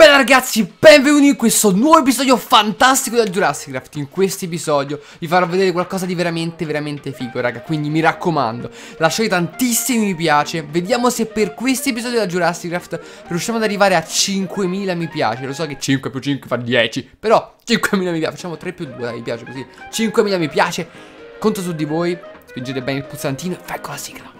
Bella ragazzi, benvenuti in questo nuovo episodio fantastico del Jurassic Craft In questo episodio vi farò vedere qualcosa di veramente, veramente figo raga Quindi mi raccomando, lasciate tantissimi mi piace Vediamo se per questo episodio del Jurassic Craft riusciamo ad arrivare a 5.000 mi piace Lo so che 5 più 5 fa 10 Però 5.000 mi piace, facciamo 3 più 2 dai, mi piace così 5.000 mi piace, conto su di voi Spingete bene il pulsantino e fai con la sigla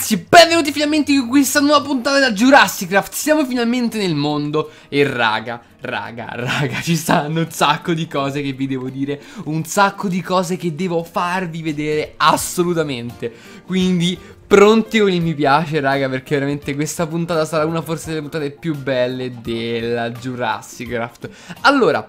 ragazzi, benvenuti finalmente in questa nuova puntata della Jurassic Craft Siamo finalmente nel mondo e raga, raga, raga, ci stanno un sacco di cose che vi devo dire Un sacco di cose che devo farvi vedere assolutamente Quindi pronti con il mi piace raga perché veramente questa puntata sarà una forse delle puntate più belle della Jurassic Craft Allora,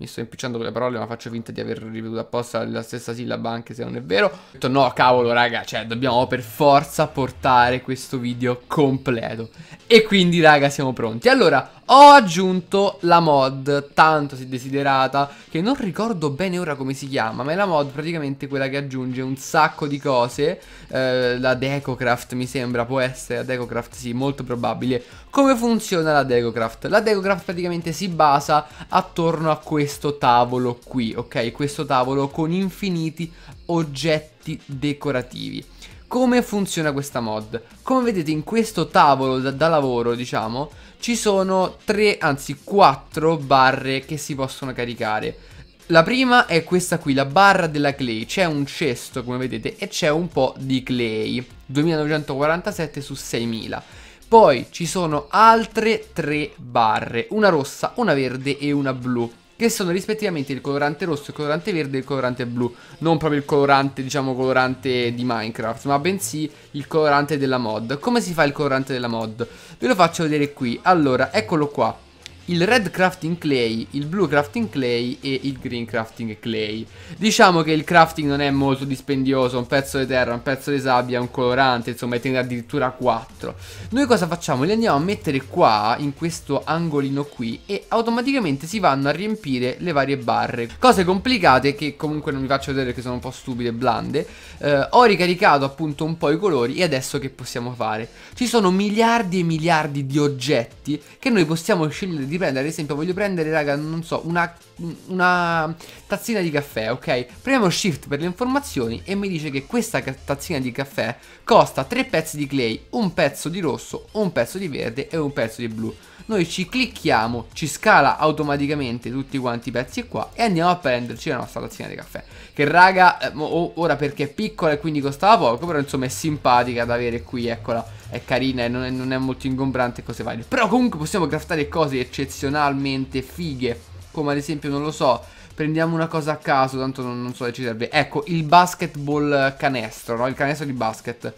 mi sto impicciando con le parole, ma faccio finta di aver ripetuto apposta la stessa sillaba, anche se non è vero. Ho detto no, cavolo, raga, cioè dobbiamo per forza portare questo video completo. E quindi, raga, siamo pronti. Allora, ho aggiunto la mod, tanto si desiderata, che non ricordo bene ora come si chiama, ma è la mod praticamente quella che aggiunge un sacco di cose. Eh, la Decocraft, mi sembra, può essere la Decocraft, sì, molto probabile. Come funziona la Decocraft? La Decocraft praticamente si basa attorno a questo questo tavolo qui, ok? Questo tavolo con infiniti oggetti decorativi. Come funziona questa mod? Come vedete in questo tavolo da, da, lavoro, diciamo, ci sono tre, anzi quattro barre che si possono caricare. La prima è questa qui, la barra della clay. C'è un cesto, come vedete, e c'è un po' di clay. 2947 su 6000. Poi ci sono altre tre barre, una rossa, una verde e una blu che sono rispettivamente il colorante rosso, il colorante verde e il colorante blu. Non proprio il colorante, diciamo, colorante di Minecraft, ma bensì il colorante della mod. Come si fa il colorante della mod? Ve lo faccio vedere qui. Allora, eccolo qua il red crafting clay, il blue crafting clay e il green crafting clay. Diciamo che il crafting non è molto dispendioso, un pezzo di terra, un pezzo di sabbia, un colorante, insomma, e tenne addirittura 4. Noi cosa facciamo? Li andiamo a mettere qua, in questo angolino qui, e automaticamente si vanno a riempire le varie barre. Cose complicate che comunque non vi faccio vedere che sono un po' stupide e blande. Eh, ho ricaricato appunto un po' i colori e adesso che possiamo fare? Ci sono miliardi e miliardi di oggetti che noi possiamo scegliere di dipende, ad esempio voglio prendere, raga, non so, una, una tazzina di caffè, ok? Premiamo shift per le informazioni e mi dice che questa tazzina di caffè costa tre pezzi di clay, un pezzo di rosso, un pezzo di verde e un pezzo di blu. Noi ci clicchiamo, ci scala automaticamente tutti quanti i pezzi qua e andiamo a prenderci la nostra tazzina di caffè. Che raga, eh, ora perché è piccola e quindi costava poco, però insomma è simpatica da avere qui, eccola è carina e non è, non è molto ingombrante e cose varie. Però comunque possiamo craftare cose eccezionalmente fighe, come ad esempio, non lo so, prendiamo una cosa a caso, tanto non, non so se ci serve. Ecco, il basketball canestro, no? Il canestro di basket.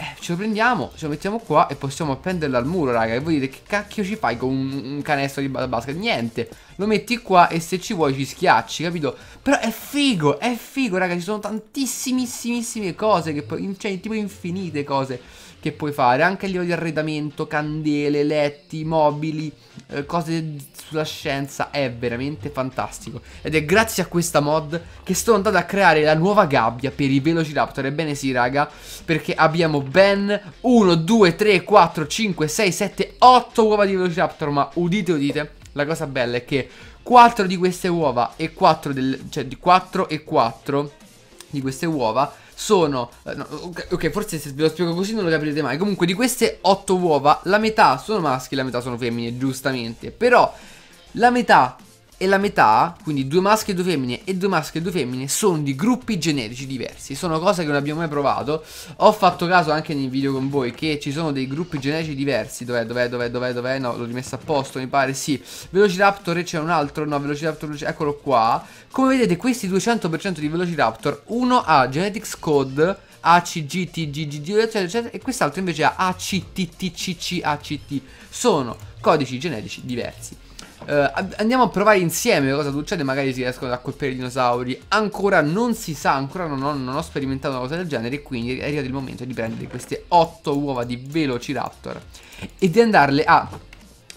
Eh, ce lo prendiamo, ce lo mettiamo qua e possiamo appenderlo al muro, raga. E voi dite che cacchio ci fai con un, un canestro di basket? Niente. Lo metti qua e se ci vuoi ci schiacci, capito? Però è figo, è figo, raga. Ci sono tantissimissime cose, che, cioè, tipo infinite cose che puoi fare, anche a livello di arredamento, candele, letti, mobili, eh, cose sulla scienza, è veramente fantastico. Ed è grazie a questa mod che sono andato a creare la nuova gabbia per i Velociraptor. Ebbene sì, raga, perché abbiamo ben 1, 2, 3, 4, 5, 6, 7, 8 uova di Velociraptor, ma udite, udite. La cosa bella è che 4 di queste uova e 4 del, cioè di 4 e 4 di queste uova sono eh, no, ok, forse se ve lo spiego così non lo capirete mai. Comunque di queste 8 uova, la metà sono maschi, la metà sono femmine, giustamente. Però la metà e la metà, quindi due maschi e due femmine e due maschi e due femmine, sono di gruppi generici diversi. Sono cose che non abbiamo mai provato. Ho fatto caso anche nei video con voi che ci sono dei gruppi generici diversi. Dov'è, dov'è, dov'è, dov'è, dov'è? No, l'ho rimesso a posto, mi pare, sì. Velociraptor e c'è un altro, no, Velociraptor, eccolo qua. Come vedete, questi 200% di Velociraptor, uno ha Genetics Code... ACGTGGD eccetera eccetera e quest'altro invece ha ACTTCCACT sono codici genetici diversi eh, andiamo a provare insieme cosa succede, magari si riescono a colpire i dinosauri. Ancora non si sa, ancora non ho, non ho sperimentato una cosa del genere, quindi è arrivato il momento di prendere queste 8 uova di Velociraptor e di andarle a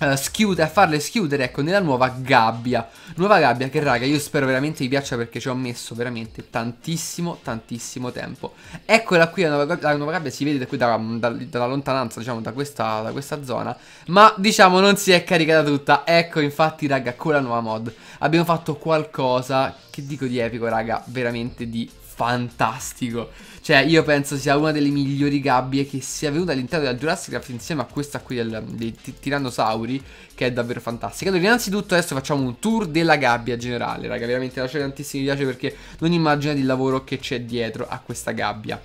eh, schiude, a farle schiudere, ecco, nella nuova gabbia. Nuova gabbia che, raga, io spero veramente vi piaccia perché ci ho messo veramente tantissimo, tantissimo tempo. Eccola qui, la nuova gabbia, la nuova gabbia si vede da qui da, da, dalla lontananza, diciamo, da questa, da questa zona. Ma, diciamo, non si è caricata tutta. Ecco, infatti, raga, con la nuova mod abbiamo fatto qualcosa, che dico di epico, raga, veramente di fantastico. Cioè, io penso sia una delle migliori gabbie che sia venuta all'interno della Jurassic Craft insieme a questa qui del, dei tirannosauri, che è davvero fantastica. Allora, innanzitutto adesso facciamo un tour della gabbia generale, raga, veramente la lasciate tantissimi piace perché non immaginate il lavoro che c'è dietro a questa gabbia.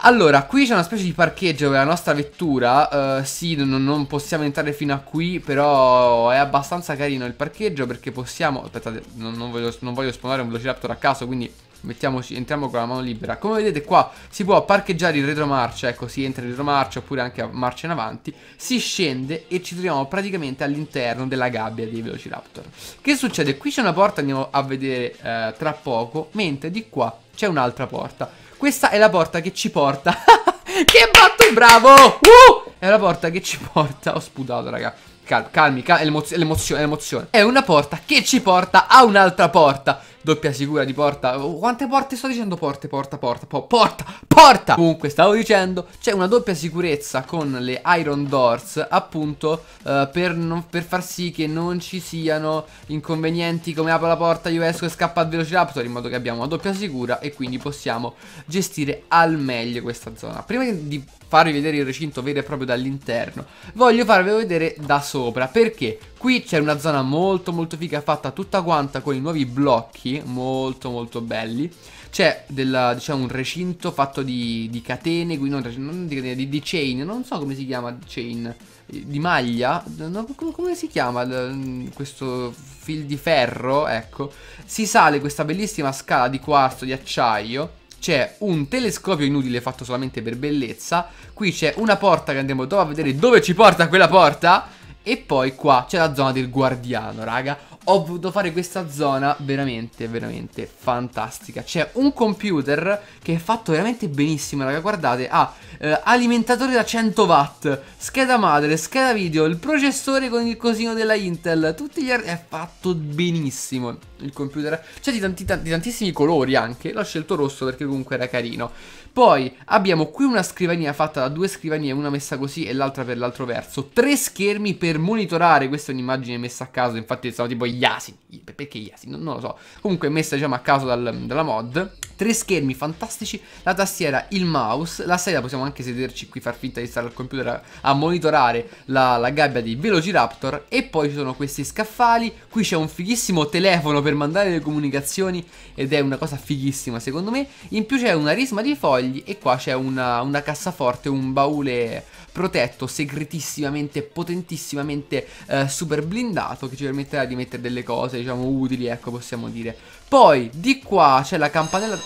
Allora, qui c'è una specie di parcheggio per la nostra vettura, eh, sì, non, non, possiamo entrare fino a qui, però è abbastanza carino il parcheggio perché possiamo... Aspettate, non, non voglio, non voglio spawnare un velociraptor a caso, quindi Mettiamoci, entriamo con la mano libera Come vedete qua si può parcheggiare in retromarcia Ecco si entra in retromarcia oppure anche a marcia in avanti Si scende e ci troviamo praticamente all'interno della gabbia dei Velociraptor Che succede? Qui c'è una porta andiamo a vedere eh, tra poco Mentre di qua c'è un'altra porta Questa è la porta che ci porta Che batto bravo uh! È la porta che ci porta Ho sputato raga Calmi, calmi, calmi, è l'emozione, è l'emozione È una porta che ci porta a un'altra porta doppia sicura di porta. quante porte sto dicendo? Porte, porta, porta, po porta, porta. Comunque, stavo dicendo, c'è una doppia sicurezza con le iron doors, appunto, eh, per, non, per, far sì che non ci siano inconvenienti come apro la porta, io esco e scappa al velociraptor, in modo che abbiamo una doppia sicura e quindi possiamo gestire al meglio questa zona. Prima di farvi vedere il recinto vero e proprio dall'interno, voglio farvelo vedere da sopra, perché Qui c'è una zona molto molto figa fatta tutta quanta con i nuovi blocchi molto molto belli C'è diciamo un recinto fatto di, di catene, non, non di, di, di, chain, non so come si chiama chain Di maglia, no, come si chiama mm, questo fil di ferro, ecco Si sale questa bellissima scala di quarzo, di acciaio c'è un telescopio inutile fatto solamente per bellezza. Qui c'è una porta che andremo dopo a vedere dove ci porta quella porta. E poi qua c'è la zona del guardiano, raga Ho voluto fare questa zona veramente, veramente fantastica C'è un computer che è fatto veramente benissimo, raga Guardate, ha eh, alimentatore da 100 watt Scheda madre, scheda video, il processore con il cosino della Intel Tutti gli... altri... è fatto benissimo il computer C'è di, tanti, di tantissimi colori anche L'ho scelto rosso perché comunque era carino poi abbiamo qui una scrivania fatta da due scrivanie, una messa così e l'altra per l'altro verso. Tre schermi per monitorare, questa è un'immagine messa a caso, infatti sono tipo gli asini. Perché gli asini? Non, non, lo so. Comunque messa diciamo a caso dal, dalla mod. Tre schermi fantastici, la tastiera, il mouse, la sedia possiamo anche sederci qui, far finta di stare al computer a, a monitorare la, la, gabbia di Velociraptor. E poi ci sono questi scaffali, qui c'è un fighissimo telefono per mandare le comunicazioni ed è una cosa fighissima secondo me. In più c'è una risma di foglie fogli e qua c'è una, una cassaforte, un baule protetto, segretissimamente, potentissimamente eh, super blindato che ci permetterà di mettere delle cose, diciamo, utili, ecco, possiamo dire. Poi, di qua c'è la campanella...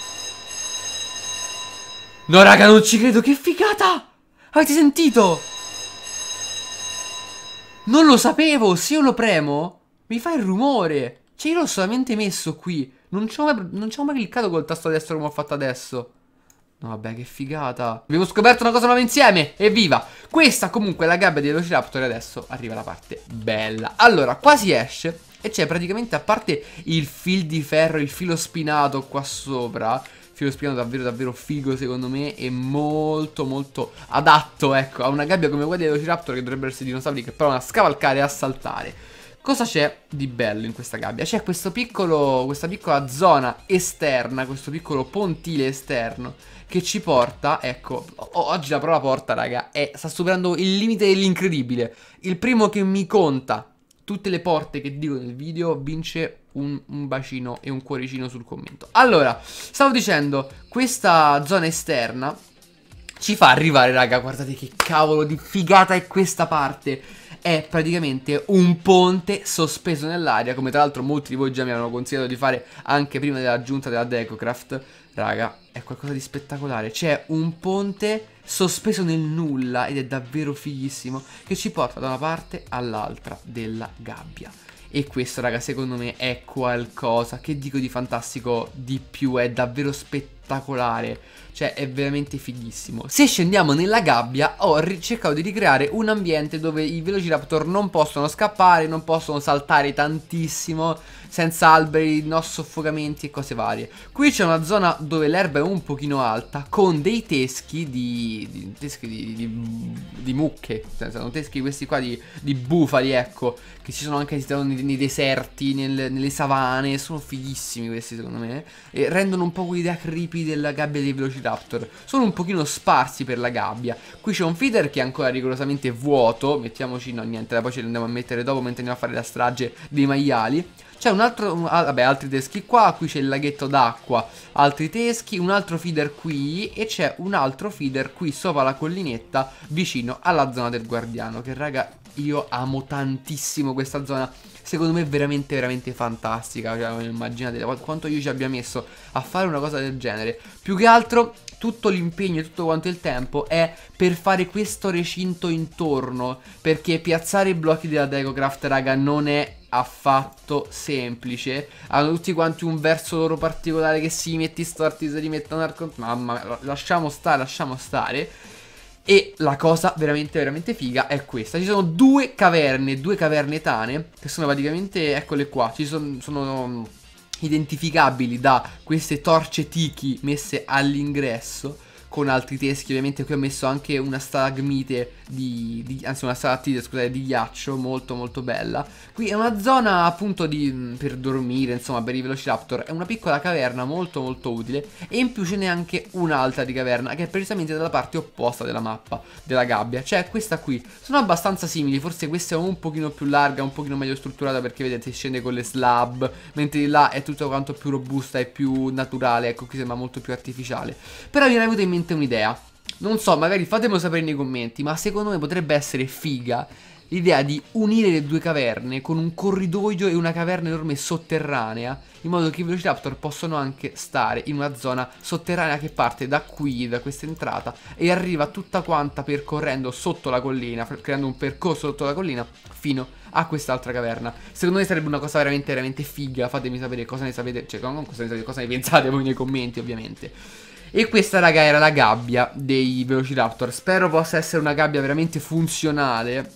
No, raga, non ci credo, che figata! Avete sentito? Non lo sapevo, se io lo premo, mi fa il rumore. Cioè, io l'ho solamente messo qui. Non ci ho mai, mai cliccato col tasto destro come ho fatto adesso. No, vabbè, che figata. Abbiamo scoperto una cosa nuova insieme. Evviva! Questa comunque è la gabbia dei Velociraptor e adesso arriva la parte bella. Allora, qua si esce e c'è praticamente, a parte il fil di ferro, il filo spinato qua sopra, filo spinato davvero davvero figo secondo me e molto molto adatto, ecco, a una gabbia come quella dei Velociraptor che dovrebbero essere dinosauri che provano a scavalcare e a saltare. Cosa c'è di bello in questa gabbia? C'è questa piccola zona esterna, questo piccolo pontile esterno che ci porta, ecco, oggi la prova porta, raga, è, sta superando il limite dell'incredibile. Il primo che mi conta tutte le porte che dico nel video vince un, un, bacino e un cuoricino sul commento. Allora, stavo dicendo, questa zona esterna ci fa arrivare, raga, guardate che cavolo di figata è questa parte è praticamente un ponte sospeso nell'aria, come tra l'altro molti di voi già mi hanno consigliato di fare anche prima dell'aggiunta della DecoCraft. Raga, è qualcosa di spettacolare. C'è un ponte sospeso nel nulla ed è davvero fighissimo che ci porta da una parte all'altra della gabbia. E questo, raga, secondo me è qualcosa che dico di fantastico di più, è davvero spettacolare spettacolare. Cioè, è veramente fighissimo. Se scendiamo nella gabbia, ho cercato di ricreare un ambiente dove i velociraptor non possono scappare, non possono saltare tantissimo, senza alberi, no soffocamenti e cose varie. Qui c'è una zona dove l'erba è un pochino alta, con dei teschi di... di teschi di, di, di mucche. Cioè, sono teschi questi qua di, di bufali, ecco, che ci sono anche nei, nei deserti, nel, nelle savane. Sono fighissimi questi, secondo me. Eh. E rendono un po' quell'idea creepy colpi della gabbia dei Velociraptor sono un pochino sparsi per la gabbia. Qui c'è un feeder che è ancora rigorosamente vuoto, mettiamoci, no niente, poi ce lo andiamo a mettere dopo mentre andiamo a fare la strage dei maiali. C'è un altro, un, ah, vabbè, altri teschi qua, qui c'è il laghetto d'acqua, altri teschi, un altro feeder qui e c'è un altro feeder qui sopra la collinetta vicino alla zona del guardiano, che raga io amo tantissimo questa zona secondo me è veramente veramente fantastica cioè, immaginate quanto io ci abbia messo a fare una cosa del genere più che altro tutto l'impegno e tutto quanto il tempo è per fare questo recinto intorno, perché piazzare i blocchi della Decocraft, raga, non è affatto semplice. Hanno tutti quanti un verso loro particolare che si metti storti, se li mettono al conto. Mamma, mia, lasciamo stare, lasciamo stare. E la cosa veramente, veramente figa è questa. Ci sono due caverne, due caverne tane che sono praticamente, eccole qua, ci sono, sono identificabili da queste torce tiki messe all'ingresso con altri teschi. Ovviamente qui ho messo anche una stalagmite di, di, anzi una stalattite, scusate, di ghiaccio, molto molto bella. Qui è una zona appunto di, mm, per dormire, insomma, per i Velociraptor. È una piccola caverna molto molto utile e in più ce n'è anche un'altra di caverna che è precisamente dalla parte opposta della mappa, della gabbia, cioè questa qui. Sono abbastanza simili, forse questa è un pochino più larga, un pochino meglio strutturata perché vedete scende con le slab, mentre là è tutto quanto più robusta e più naturale, ecco qui sembra molto più artificiale. Però mi era venuto in mente veramente un'idea. Non so, magari fatemelo sapere nei commenti, ma secondo me potrebbe essere figa l'idea di unire le due caverne con un corridoio e una caverna enorme sotterranea, in modo che i Velociraptor possano anche stare in una zona sotterranea che parte da qui, da questa entrata, e arriva tutta quanta percorrendo sotto la collina, creando un percorso sotto la collina fino a quest'altra caverna. Secondo me sarebbe una cosa veramente, veramente figa, fatemi sapere cosa ne sapete, cioè non cosa ne sapete, cosa ne pensate voi nei commenti ovviamente. E questa raga era la gabbia dei Velociraptor Spero possa essere una gabbia veramente funzionale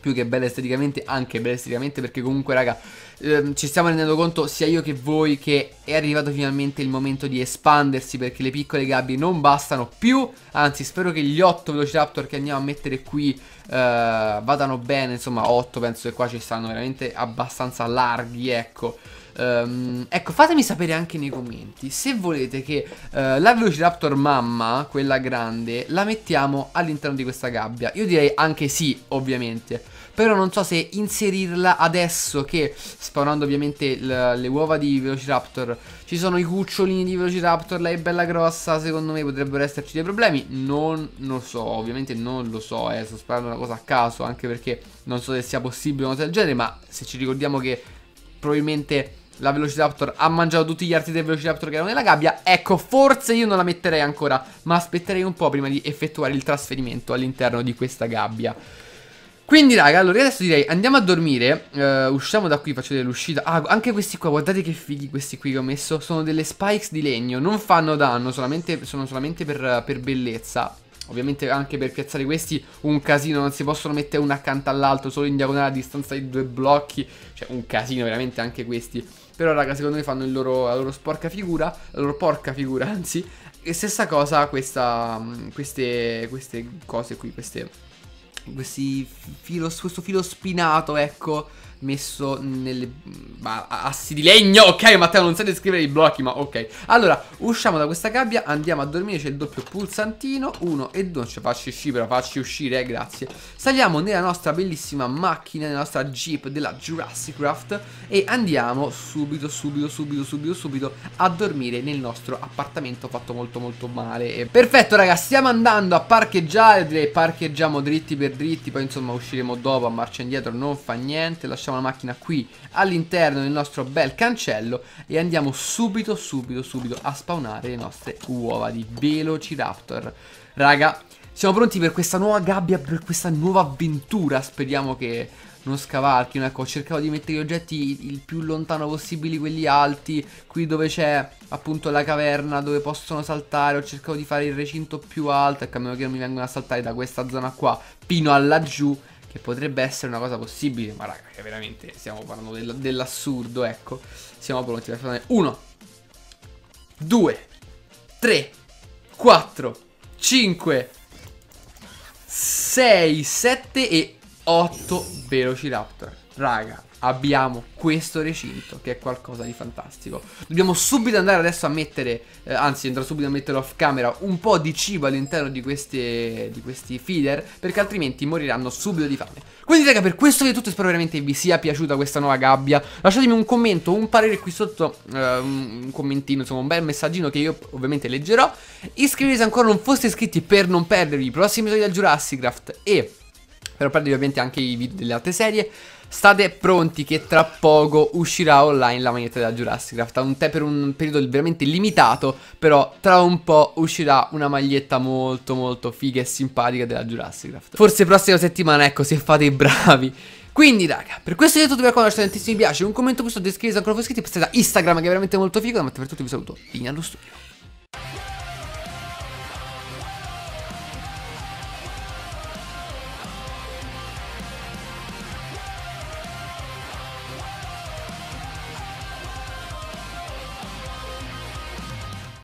più che bella esteticamente, anche bella esteticamente perché comunque raga ehm, ci stiamo rendendo conto sia io che voi che è arrivato finalmente il momento di espandersi perché le piccole gabbie non bastano più, anzi spero che gli 8 velociraptor che andiamo a mettere qui eh, vadano bene, insomma 8 penso che qua ci stanno veramente abbastanza larghi ecco Um, ecco, fatemi sapere anche nei commenti se volete che uh, la Velociraptor mamma, quella grande, la mettiamo all'interno di questa gabbia. Io direi anche sì, ovviamente. Però non so se inserirla adesso che, spawnando ovviamente le uova di Velociraptor, ci sono i cucciolini di Velociraptor, lei è bella grossa, secondo me potrebbero esserci dei problemi. Non lo so, ovviamente non lo so, eh, sto sparando una cosa a caso, anche perché non so se sia possibile una cosa del genere, ma se ci ricordiamo che probabilmente la Velociraptor ha mangiato tutti gli arti del Velociraptor che erano nella gabbia Ecco, forse io non la metterei ancora Ma aspetterei un po' prima di effettuare il trasferimento all'interno di questa gabbia quindi raga, allora adesso direi andiamo a dormire uh, Usciamo da qui, faccio dell'uscita Ah, anche questi qua, guardate che fighi questi qui che ho messo Sono delle spikes di legno Non fanno danno, solamente, sono solamente per, per bellezza Ovviamente anche per piazzare questi un casino, non si possono mettere uno accanto all'altro, solo in diagonale a distanza di due blocchi. Cioè un casino veramente anche questi. Però raga secondo me fanno loro, la loro sporca figura, la loro porca figura anzi. E stessa cosa questa, mm, queste, queste cose qui, queste, questi filo, questo filo spinato ecco messo nelle bah, assi di legno Ok Matteo non sai descrivere i blocchi ma ok Allora usciamo da questa gabbia Andiamo a dormire c'è il doppio pulsantino Uno e due cioè, facci uscire facci uscire eh, grazie Saliamo nella nostra bellissima macchina Nella nostra jeep della Jurassic Craft E andiamo subito subito subito subito subito A dormire nel nostro appartamento fatto molto molto male e Perfetto ragazzi stiamo andando a parcheggiare Direi parcheggiamo dritti per dritti Poi insomma usciremo dopo a marcia indietro non fa niente Lasciamo spostiamo la macchina qui all'interno del nostro bel cancello e andiamo subito, subito, subito a spawnare le nostre uova di Velociraptor. Raga, siamo pronti per questa nuova gabbia, per questa nuova avventura. Speriamo che non scavalchino. Ecco, ho cercato di mettere gli oggetti il più lontano possibile, quelli alti. Qui dove c'è appunto la caverna, dove possono saltare. Ho cercato di fare il recinto più alto. Ecco, a meno che non mi vengano a saltare da questa zona qua, fino a laggiù che potrebbe essere una cosa possibile, ma raga, che cioè, veramente stiamo parlando del, dell'assurdo, ecco. Siamo pronti per fare 1, 2, 3, 4, 5, 6, 7 e 8 Velociraptor. Raga, abbiamo questo recinto che è qualcosa di fantastico. Dobbiamo subito andare adesso a mettere, eh, anzi andrò subito a mettere off camera un po' di cibo all'interno di, di questi feeder perché altrimenti moriranno subito di fame. Quindi raga per questo video è tutto spero veramente vi sia piaciuta questa nuova gabbia. Lasciatemi un commento, un parere qui sotto, eh, un commentino, insomma un bel messaggino che io ovviamente leggerò. Iscrivetevi se ancora non foste iscritti per non perdervi i prossimi episodi del Jurassic Craft e per non perdervi ovviamente anche i video delle altre serie. State pronti che tra poco uscirà online la maglietta della Jurassic Craft. Un te per un periodo veramente limitato, però tra un po' uscirà una maglietta molto molto figa e simpatica della Jurassic Craft. Forse prossima settimana, ecco, se fate i bravi. Quindi raga, per questo video tutto, vi raccomando lasciate tantissimi mi piace, un commento questo, iscrivetevi se ancora non siete iscritti, passate da Instagram che è veramente molto figo, ma per tutti vi saluto, Vigna allo studio.